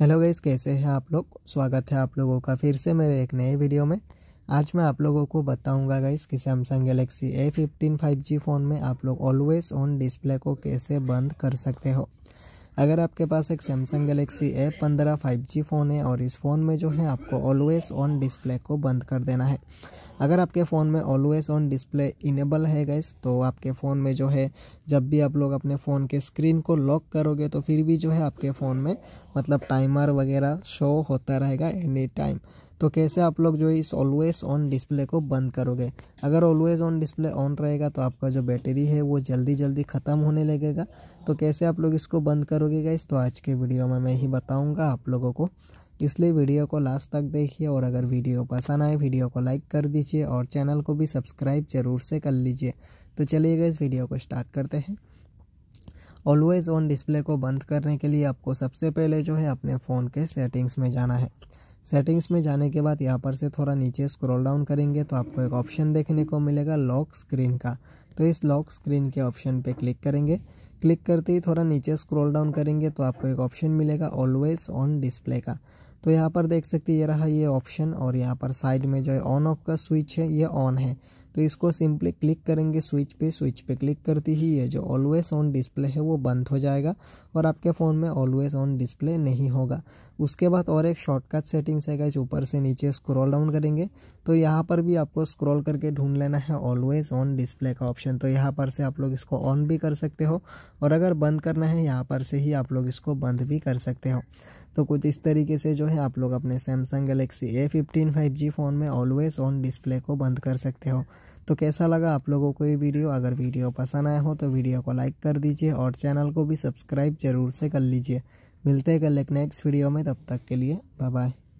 hello guys कैसे हैं आप लोग स्वागत है आप लोगों का फिर से मेरे एक नए वीडियो में आज मैं आप लोगों को बताऊंगा गाइस कि Samsung Galaxy A fifteen five G phone में आप लोग ऑलवेज़ ऑन डिस्प्ले को कैसे बंद कर सकते हो अगर आपके पास एक सैमसंग गलेक्सी ए पंद्रह फाइव जी फ़ोन है और इस फ़ोन में जो है आपको ऑलवेज़ ऑन डिस्प्ले को बंद कर देना है अगर आपके फ़ोन में ऑलवेज़ ऑन डिस्प्ले इनेबल है गैस तो आपके फ़ोन में जो है जब भी आप लोग अपने फ़ोन के स्क्रीन को लॉक करोगे तो फिर भी जो है आपके फ़ोन में मतलब टाइमर वगैरह शो होता रहेगा एनी टाइम तो कैसे आप लोग जो है इस ऑलवेज ऑन डिस्प्ले को बंद करोगे अगर ऑलवेज ऑन डिस्प्ले ऑन रहेगा तो आपका जो बैटरी है वो जल्दी जल्दी ख़त्म होने लगेगा तो कैसे आप लोग इसको बंद करोगे गाइस तो आज के वीडियो में मैं ही बताऊँगा आप लोगों को इसलिए वीडियो को लास्ट तक देखिए और अगर वीडियो पसंद आए वीडियो को लाइक कर दीजिए और चैनल को भी सब्सक्राइब जरूर से कर लीजिए तो चलिएगा इस वीडियो को स्टार्ट करते हैं ऑलवेज़ ऑन डिस्प्ले को बंद करने के लिए आपको सबसे पहले जो है अपने फ़ोन के सेटिंग्स में जाना है सेटिंग्स में जाने के बाद यहाँ पर से थोड़ा नीचे स्क्रॉल डाउन करेंगे तो आपको एक ऑप्शन देखने को मिलेगा लॉक स्क्रीन का तो इस लॉक स्क्रीन के ऑप्शन पे क्लिक करेंगे क्लिक करते ही थोड़ा नीचे स्क्रॉल डाउन करेंगे तो आपको एक ऑप्शन मिलेगा ऑलवेज़ ऑन डिस्प्ले का तो यहाँ पर देख सकते ये रहा ये ऑप्शन और यहाँ पर साइड में जो है ऑन ऑफ का स्विच है ये ऑन है तो इसको सिंपली क्लिक करेंगे स्विच पे स्विच पे क्लिक करते ही ये जो ऑलवेज ऑन डिस्प्ले है वो बंद हो जाएगा और आपके फ़ोन में ऑलवेज ऑन डिस्प्ले नहीं होगा उसके बाद और एक शॉर्टकट सेटिंग्स है इस ऊपर से नीचे स्क्रॉल डाउन करेंगे तो यहाँ पर भी आपको स्क्रॉल करके ढूंढ लेना है ऑलवेज ऑन डिस्प्ले का ऑप्शन तो यहाँ पर से आप लोग इसको ऑन भी कर सकते हो और अगर बंद करना है यहाँ पर से ही आप लोग इसको बंद भी कर सकते हो तो कुछ इस तरीके से जो है आप लोग अपने Samsung Galaxy A fifteen five G phone में ऑलवेज़ ऑन डिस्प्ले को बंद कर सकते हो तो कैसा लगा आप लोगों को ये वीडियो अगर वीडियो पसंद आया हो तो वीडियो को लाइक कर दीजिए और चैनल को भी सब्सक्राइब जरूर से कर लीजिए मिलते हैं कल एक नेक्स्ट वीडियो में तब तक के लिए बाय बाय